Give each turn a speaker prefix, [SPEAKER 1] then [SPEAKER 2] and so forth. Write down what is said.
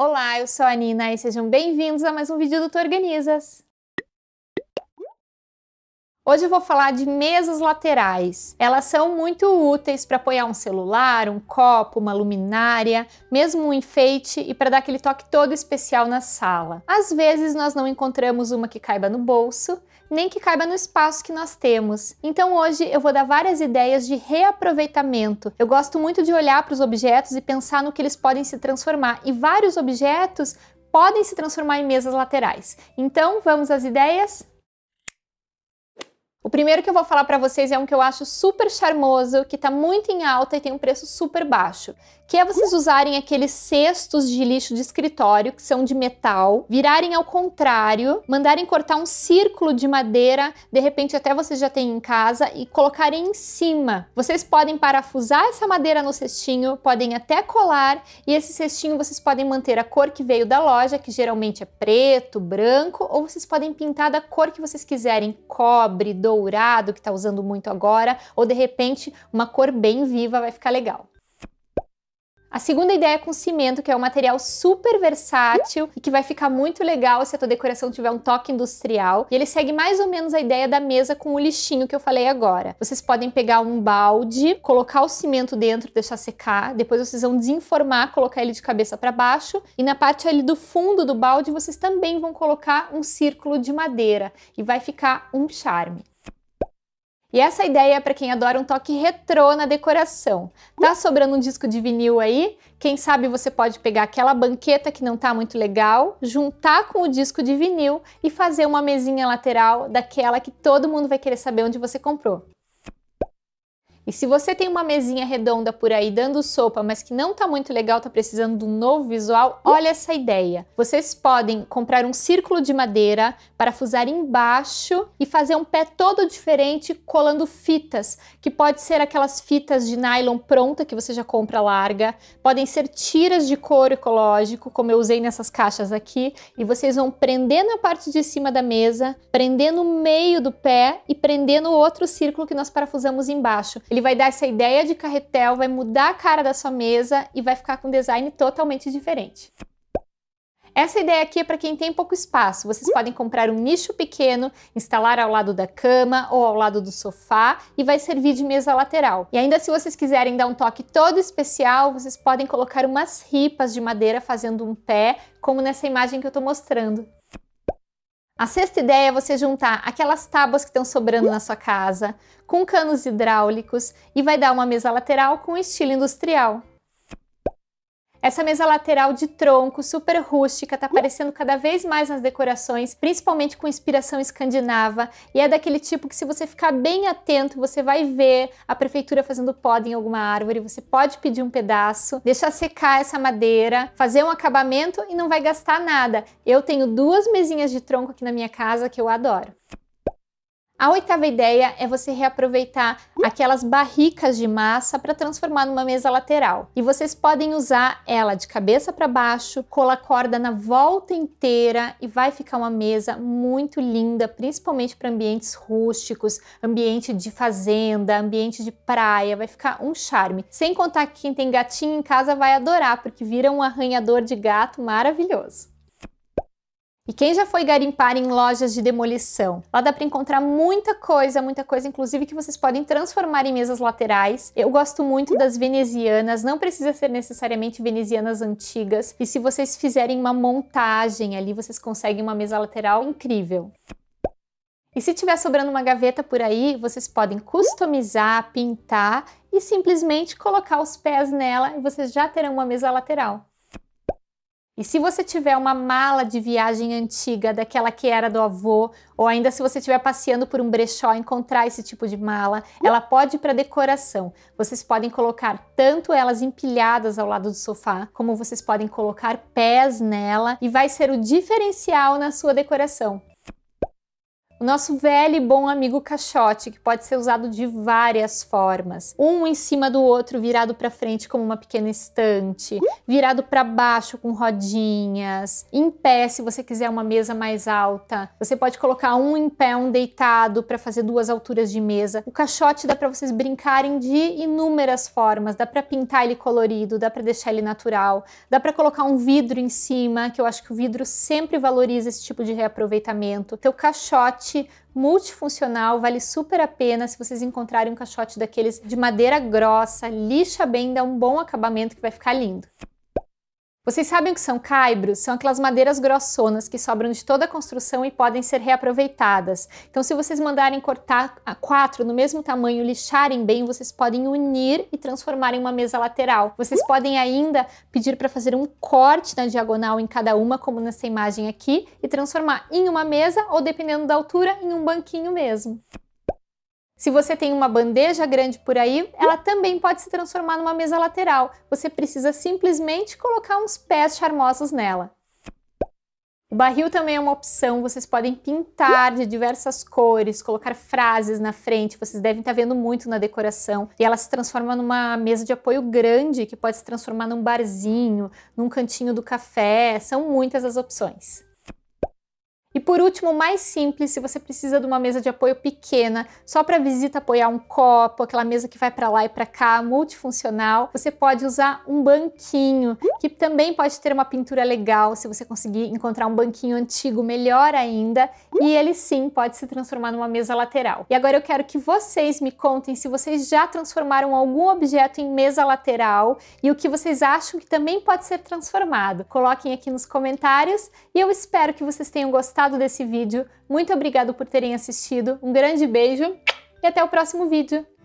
[SPEAKER 1] Olá, eu sou a Nina e sejam bem-vindos a mais um vídeo do Tu Organizas. Hoje eu vou falar de mesas laterais. Elas são muito úteis para apoiar um celular, um copo, uma luminária, mesmo um enfeite e para dar aquele toque todo especial na sala. Às vezes nós não encontramos uma que caiba no bolso nem que caiba no espaço que nós temos. Então hoje eu vou dar várias ideias de reaproveitamento. Eu gosto muito de olhar para os objetos e pensar no que eles podem se transformar, e vários objetos podem se transformar em mesas laterais. Então vamos às ideias? O primeiro que eu vou falar para vocês é um que eu acho super charmoso, que está muito em alta e tem um preço super baixo, que é vocês usarem aqueles cestos de lixo de escritório, que são de metal, virarem ao contrário, mandarem cortar um círculo de madeira, de repente até vocês já têm em casa, e colocarem em cima. Vocês podem parafusar essa madeira no cestinho, podem até colar, e esse cestinho vocês podem manter a cor que veio da loja, que geralmente é preto, branco, ou vocês podem pintar da cor que vocês quiserem, cobre, dourado, que está usando muito agora, ou de repente uma cor bem viva vai ficar legal. A segunda ideia é com cimento, que é um material super versátil e que vai ficar muito legal se a tua decoração tiver um toque industrial. E ele segue mais ou menos a ideia da mesa com o lixinho que eu falei agora. Vocês podem pegar um balde, colocar o cimento dentro, deixar secar, depois vocês vão desenformar, colocar ele de cabeça para baixo e na parte ali do fundo do balde vocês também vão colocar um círculo de madeira e vai ficar um charme. E essa ideia é para quem adora um toque retrô na decoração. Tá sobrando um disco de vinil aí? Quem sabe você pode pegar aquela banqueta que não tá muito legal, juntar com o disco de vinil e fazer uma mesinha lateral daquela que todo mundo vai querer saber onde você comprou. E se você tem uma mesinha redonda por aí dando sopa, mas que não tá muito legal, tá precisando de um novo visual, olha essa ideia. Vocês podem comprar um círculo de madeira, parafusar embaixo e fazer um pé todo diferente colando fitas, que pode ser aquelas fitas de nylon pronta que você já compra larga, podem ser tiras de couro ecológico, como eu usei nessas caixas aqui, e vocês vão prender na parte de cima da mesa, prender no meio do pé e prender no outro círculo que nós parafusamos embaixo. Ele ele vai dar essa ideia de carretel, vai mudar a cara da sua mesa e vai ficar com um design totalmente diferente. Essa ideia aqui é para quem tem pouco espaço. Vocês podem comprar um nicho pequeno, instalar ao lado da cama ou ao lado do sofá e vai servir de mesa lateral. E ainda se vocês quiserem dar um toque todo especial, vocês podem colocar umas ripas de madeira fazendo um pé, como nessa imagem que eu estou mostrando. A sexta ideia é você juntar aquelas tábuas que estão sobrando na sua casa com canos hidráulicos e vai dar uma mesa lateral com estilo industrial. Essa mesa lateral de tronco, super rústica, está aparecendo cada vez mais nas decorações, principalmente com inspiração escandinava, e é daquele tipo que se você ficar bem atento, você vai ver a prefeitura fazendo poda em alguma árvore, você pode pedir um pedaço, deixar secar essa madeira, fazer um acabamento e não vai gastar nada. Eu tenho duas mesinhas de tronco aqui na minha casa que eu adoro. A oitava ideia é você reaproveitar hum? aquelas barricas de massa para transformar numa mesa lateral. E vocês podem usar ela de cabeça para baixo, colar corda na volta inteira e vai ficar uma mesa muito linda, principalmente para ambientes rústicos, ambiente de fazenda, ambiente de praia, vai ficar um charme. Sem contar que quem tem gatinho em casa vai adorar, porque vira um arranhador de gato maravilhoso. E quem já foi garimpar em lojas de demolição? Lá dá para encontrar muita coisa, muita coisa, inclusive que vocês podem transformar em mesas laterais. Eu gosto muito das venezianas, não precisa ser necessariamente venezianas antigas. E se vocês fizerem uma montagem ali, vocês conseguem uma mesa lateral incrível. E se tiver sobrando uma gaveta por aí, vocês podem customizar, pintar e simplesmente colocar os pés nela e vocês já terão uma mesa lateral. E se você tiver uma mala de viagem antiga, daquela que era do avô, ou ainda se você estiver passeando por um brechó encontrar esse tipo de mala, ela pode ir para decoração. Vocês podem colocar tanto elas empilhadas ao lado do sofá, como vocês podem colocar pés nela e vai ser o diferencial na sua decoração. O nosso velho e bom amigo caixote, que pode ser usado de várias formas. Um em cima do outro, virado para frente como uma pequena estante, virado para baixo com rodinhas, em pé se você quiser uma mesa mais alta. Você pode colocar um em pé, um deitado para fazer duas alturas de mesa. O caixote dá para vocês brincarem de inúmeras formas. Dá para pintar ele colorido, dá para deixar ele natural, dá para colocar um vidro em cima, que eu acho que o vidro sempre valoriza esse tipo de reaproveitamento. Teu caixote caixote multifuncional, vale super a pena se vocês encontrarem um caixote daqueles de madeira grossa, lixa bem, dá um bom acabamento que vai ficar lindo. Vocês sabem o que são caibros? São aquelas madeiras grossonas que sobram de toda a construção e podem ser reaproveitadas. Então, se vocês mandarem cortar a quatro no mesmo tamanho, lixarem bem, vocês podem unir e transformar em uma mesa lateral. Vocês podem ainda pedir para fazer um corte na diagonal em cada uma, como nessa imagem aqui, e transformar em uma mesa ou, dependendo da altura, em um banquinho mesmo. Se você tem uma bandeja grande por aí, ela hum. também pode se transformar numa mesa lateral. Você precisa simplesmente colocar uns pés charmosos nela. O barril também é uma opção, vocês podem pintar de diversas cores, colocar frases na frente, vocês devem estar tá vendo muito na decoração. E ela se transforma numa mesa de apoio grande, que pode se transformar num barzinho, num cantinho do café, são muitas as opções. E por último, mais simples, se você precisa de uma mesa de apoio pequena, só para visita apoiar um copo, aquela mesa que vai para lá e para cá, multifuncional, você pode usar um banquinho, que também pode ter uma pintura legal, se você conseguir encontrar um banquinho antigo, melhor ainda, e ele sim pode se transformar numa mesa lateral. E agora eu quero que vocês me contem se vocês já transformaram algum objeto em mesa lateral e o que vocês acham que também pode ser transformado. Coloquem aqui nos comentários e eu espero que vocês tenham gostado gostado desse vídeo. Muito obrigado por terem assistido. Um grande beijo e até o próximo vídeo.